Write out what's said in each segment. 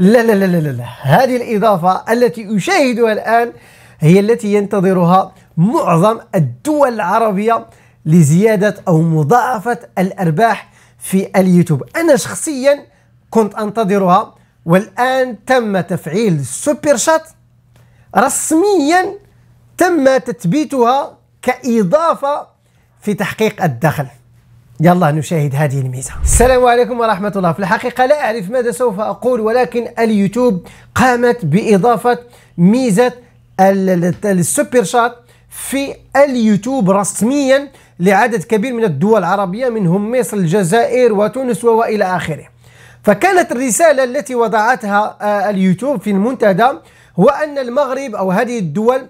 لا لا لا لا لا هذه الإضافة التي أشاهدها الآن هي التي ينتظرها معظم الدول العربية لزيادة أو مضاعفة الأرباح في اليوتيوب أنا شخصيا كنت أنتظرها والآن تم تفعيل سوبر شات رسميا تم تثبيتها كإضافة في تحقيق الدخل يلا نشاهد هذه الميزة السلام عليكم ورحمة الله في الحقيقة لا أعرف ماذا سوف أقول ولكن اليوتيوب قامت بإضافة ميزة السوبر شات في اليوتيوب رسميا لعدد كبير من الدول العربية منهم مصر الجزائر وتونس وإلى آخره فكانت الرسالة التي وضعتها آه، اليوتيوب في المنتدى هو أن المغرب أو هذه الدول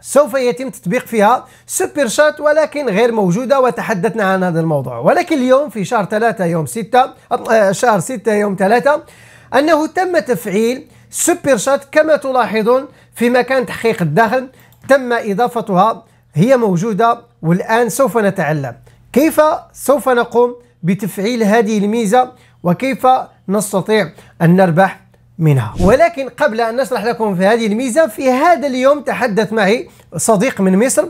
سوف يتم تطبيق فيها سوبر شات ولكن غير موجودة وتحدثنا عن هذا الموضوع ولكن اليوم في شهر 3 يوم 6 آه، شهر 6 يوم 3 أنه تم تفعيل سوبر شات كما تلاحظون في مكان تحقيق الدخل تم إضافتها هي موجودة والآن سوف نتعلم كيف سوف نقوم بتفعيل هذه الميزة وكيف نستطيع أن نربح منها ولكن قبل أن نشرح لكم في هذه الميزة في هذا اليوم تحدث معي صديق من مصر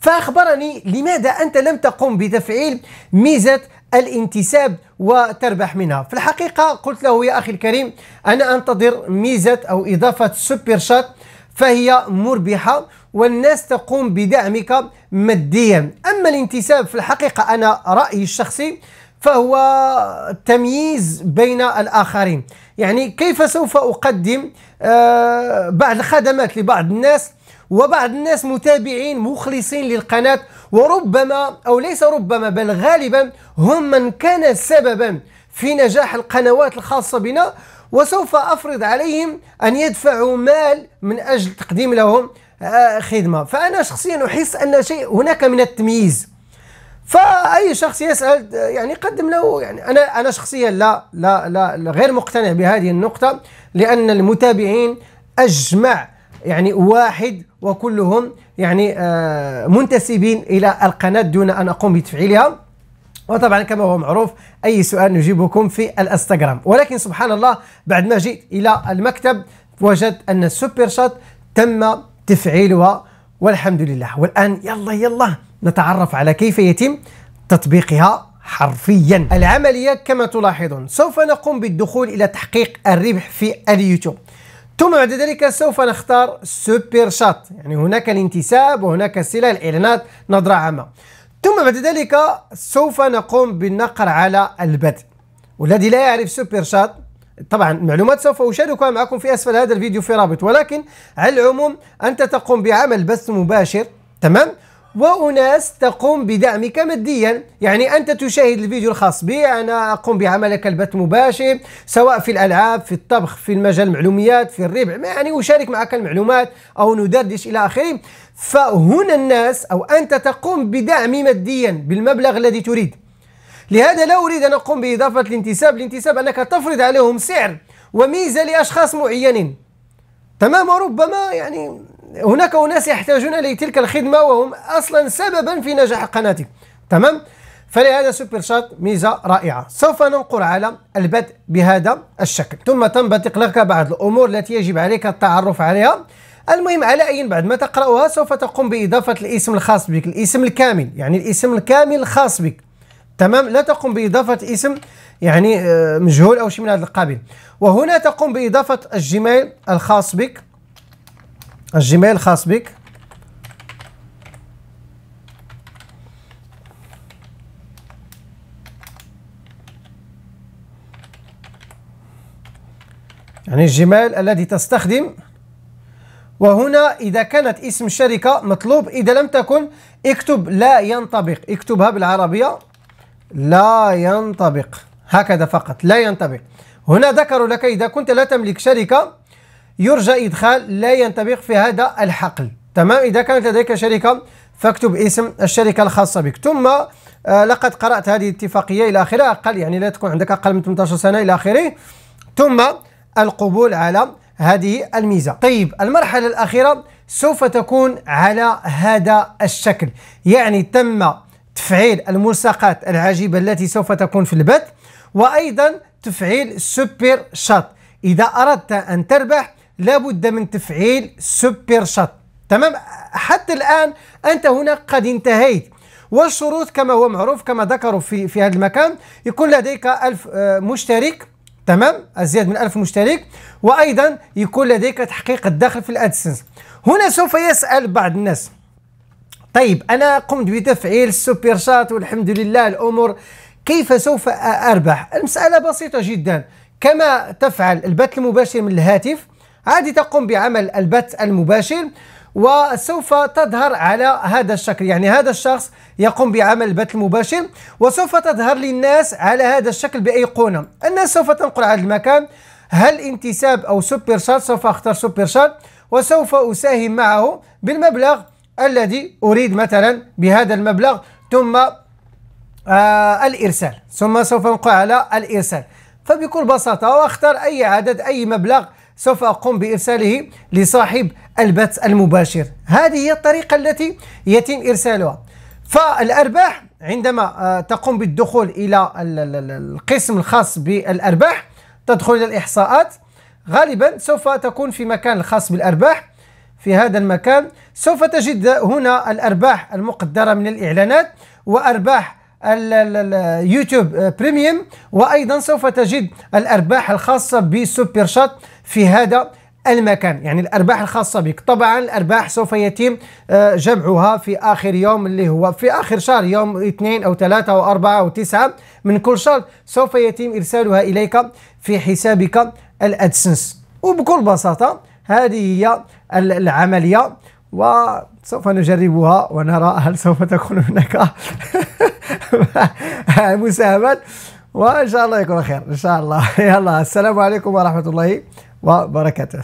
فأخبرني لماذا أنت لم تقم بتفعيل ميزة الانتساب وتربح منها في الحقيقة قلت له يا أخي الكريم أنا أنتظر ميزة أو إضافة سوبر شات فهي مربحة والناس تقوم بدعمك ماديا أما الانتساب في الحقيقة أنا رأيي الشخصي فهو تمييز بين الآخرين يعني كيف سوف أقدم آه، بعض الخدمات لبعض الناس وبعض الناس متابعين مخلصين للقناة وربما أو ليس ربما بل غالبا هم من كان سببا في نجاح القنوات الخاصة بنا وسوف أفرض عليهم أن يدفعوا مال من أجل تقديم لهم آه، خدمة فأنا شخصيا أحس أن شيء هناك من التمييز فاي شخص يسال يعني قدم له يعني انا انا شخصيا لا لا لا غير مقتنع بهذه النقطه لان المتابعين اجمع يعني واحد وكلهم يعني آه، منتسبين الى القناه دون ان اقوم بتفعيلها وطبعا كما هو معروف اي سؤال نجيبكم في الانستغرام ولكن سبحان الله بعد ما جئت الى المكتب وجدت ان السوبر شات تم تفعيلها والحمد لله والان يلا يلا نتعرف على كيف يتم تطبيقها حرفيا العملية كما تلاحظون سوف نقوم بالدخول إلى تحقيق الربح في اليوتيوب ثم بعد ذلك سوف نختار سوبر شات يعني هناك الانتساب وهناك سلع الإعلانات نظرة عامة ثم بعد ذلك سوف نقوم بالنقر على البدء والذي لا يعرف سوبر شات طبعا معلومات سوف أشاركها معكم في أسفل هذا الفيديو في رابط ولكن على العموم أنت تقوم بعمل بث مباشر تمام وأناس تقوم بدعمك ماديا يعني أنت تشاهد الفيديو الخاص بي أنا أقوم بعملك البث مباشر سواء في الألعاب في الطبخ في المجال المعلوميات في الربع يعني أشارك معك المعلومات أو ندردش إلى آخره فهنا الناس أو أنت تقوم بدعمي ماديا بالمبلغ الذي تريد لهذا لا أريد أن أقوم بإضافة الانتساب الانتساب أنك تفرض عليهم سعر وميزة لأشخاص معينين تمام وربما يعني هناك أناس يحتاجون لتلك الخدمة وهم أصلا سببا في نجاح قناتك تمام فلهذا سوبر شات ميزة رائعة سوف ننقر على البدء بهذا الشكل ثم تنبثق لك بعض الأمور التي يجب عليك التعرف عليها المهم على أي بعد ما تقرأها سوف تقوم بإضافة الاسم الخاص بك الاسم الكامل يعني الاسم الكامل الخاص بك تمام لا تقوم بإضافة اسم يعني آه، مجهول أو شيء من هذا القبيل وهنا تقوم بإضافة الجيميل الخاص بك الجيميل الخاص بك يعني الجيميل الذي تستخدم وهنا إذا كانت اسم الشركة مطلوب إذا لم تكن اكتب لا ينطبق اكتبها بالعربية لا ينطبق هكذا فقط لا ينطبق هنا ذكروا لك إذا كنت لا تملك شركة يرجى إدخال لا ينطبق في هذا الحقل تمام إذا كانت لديك شركة فاكتب اسم الشركة الخاصة بك ثم آه لقد قرأت هذه الاتفاقية إلى آخره أقل يعني لا تكون عندك أقل من 18 سنة إلى آخره ثم القبول على هذه الميزة طيب المرحلة الأخيرة سوف تكون على هذا الشكل يعني تم تفعيل الملصقات العجيبة التي سوف تكون في البث وأيضا تفعيل سوبر شات إذا أردت أن تربح لابد من تفعيل سوبر شات تمام حتى الآن أنت هنا قد انتهيت والشروط كما هو معروف كما ذكروا في في هذا المكان يكون لديك 1000 آه، مشترك تمام ازيد من 1000 مشترك وايضا يكون لديك تحقيق الدخل في الادسنس هنا سوف يسال بعض الناس طيب انا قمت بتفعيل السوبر شات والحمد لله الامور كيف سوف اربح المساله بسيطه جدا كما تفعل البث المباشر من الهاتف عادي تقوم بعمل البث المباشر وسوف تظهر على هذا الشكل يعني هذا الشخص يقوم بعمل البث المباشر وسوف تظهر للناس على هذا الشكل بأيقونة الناس سوف تنقل على المكان هل انتساب أو سوبر شات سوف أختار سوبر شات وسوف أساهم معه بالمبلغ الذي أريد مثلا بهذا المبلغ ثم آه الإرسال ثم سوف نقول على الإرسال فبكل بساطة واختار أي عدد أي مبلغ سوف أقوم بإرساله لصاحب البث المباشر هذه هي الطريقة التي يتم إرسالها فالأرباح عندما آه، تقوم بالدخول إلى القسم الخاص بالأرباح تدخل إلى الإحصاءات غالبا سوف تكون في مكان الخاص بالأرباح في هذا المكان سوف تجد هنا الأرباح المقدرة من الإعلانات وأرباح اليوتيوب آه، بريميوم وايضا سوف تجد الارباح الخاصه بسوبر شات في هذا المكان يعني الارباح الخاصه بك طبعا الارباح سوف يتم آه، جمعها في اخر يوم اللي هو في اخر شهر يوم اثنين او ثلاثة او أربعة او تسعة من كل شهر سوف يتم ارسالها اليك في حسابك الادسنس وبكل بساطه هذه هي العمليه وسوف نجربها ونرى هل سوف تكون هناك مساهمات وان شاء الله يكون خير ان شاء الله يلا السلام عليكم ورحمه الله وبركاته